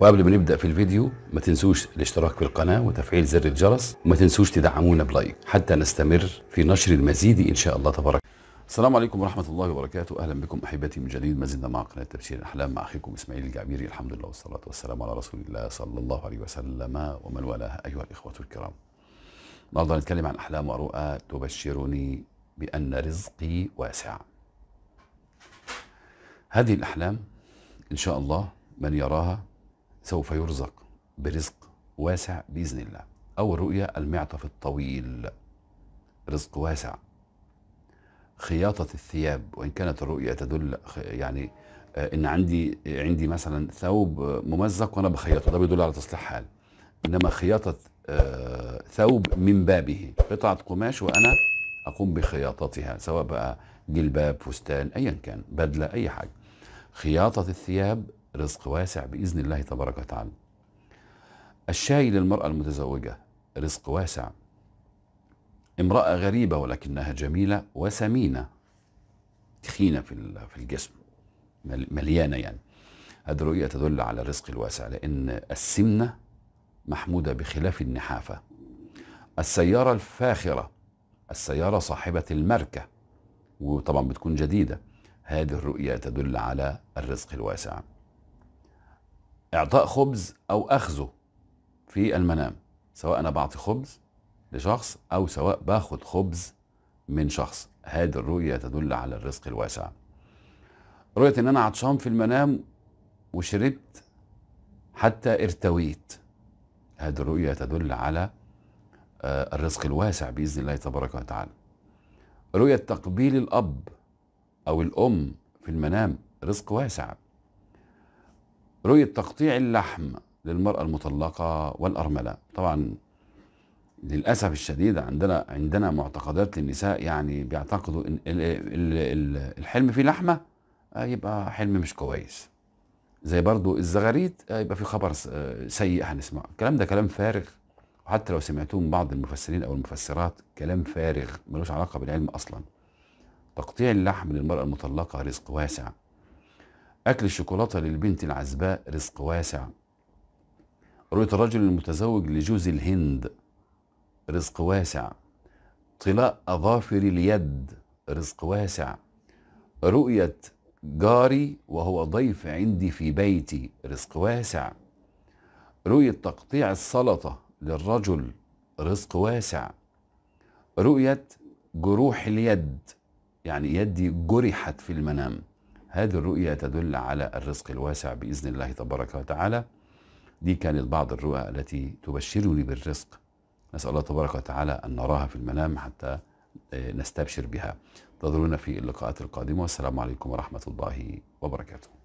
وقبل ما نبدا في الفيديو ما تنسوش الاشتراك في القناه وتفعيل زر الجرس وما تنسوش تدعمونا بلايك حتى نستمر في نشر المزيد ان شاء الله تبارك السلام عليكم ورحمة الله وبركاته أهلا بكم أحبتي من جديد مازلنا مع قناة تبشير الأحلام مع أخيكم إسماعيل الجعبيري الحمد لله والصلاة والسلام على رسول الله صلى الله عليه وسلم ومن والاه أيها الإخوة الكرام النهارده نتكلم عن أحلام ورؤى تبشرني بأن رزقي واسع هذه الأحلام إن شاء الله من يراها سوف يرزق برزق واسع بإذن الله أول رؤية المعطف الطويل رزق واسع خياطة الثياب وإن كانت الرؤية تدل يعني آه، إن عندي عندي مثلا ثوب ممزق وأنا بخيطه ده بيدل على تصليح حال إنما خياطة آه، ثوب من بابه قطعة قماش وأنا أقوم بخياطتها سواء بقى جلباب فستان أيا كان بدلة أي حاجة خياطة الثياب رزق واسع بإذن الله تبارك وتعالى الشاي للمرأة المتزوجة رزق واسع امرأة غريبة ولكنها جميلة وسمينة تخينة في في الجسم مليانة يعني هذه الرؤية تدل على الرزق الواسع لأن السمنة محمودة بخلاف النحافة السيارة الفاخرة السيارة صاحبة الماركة وطبعا بتكون جديدة هذه الرؤية تدل على الرزق الواسع إعطاء خبز أو أخذه في المنام سواء أنا بعطي خبز لشخص أو سواء باخد خبز من شخص هذه الرؤية تدل على الرزق الواسع رؤية إن أنا عطشان في المنام وشربت حتى ارتويت هذه الرؤية تدل على آه، الرزق الواسع بإذن الله تبارك وتعالى رؤية تقبيل الأب أو الأم في المنام رزق واسع رؤية تقطيع اللحم للمرأة المطلقة والأرملة طبعا للاسف الشديد عندنا عندنا معتقدات للنساء يعني بيعتقدوا ان الحلم فيه لحمه آه، يبقى حلم مش كويس زي برضو الزغاريد آه، يبقى في خبر آه، سيء هنسمعه الكلام ده كلام فارغ وحتى لو سمعتوه من بعض المفسرين او المفسرات كلام فارغ ملوش علاقه بالعلم اصلا تقطيع اللحم للمراه المطلقه رزق واسع اكل الشوكولاته للبنت العزباء رزق واسع رؤيه الرجل المتزوج لجوز الهند رزق واسع طلاء أظافر اليد رزق واسع رؤية جاري وهو ضيف عندي في بيتي رزق واسع رؤية تقطيع السلطة للرجل رزق واسع رؤية جروح اليد يعني يدي جرحت في المنام هذه الرؤية تدل على الرزق الواسع بإذن الله تبارك وتعالى دي كانت بعض الرؤى التي تبشرني بالرزق نسأل الله تبارك وتعالى أن نراها في المنام حتى آه، نستبشر بها انتظرونا في اللقاءات القادمة والسلام عليكم ورحمة الله وبركاته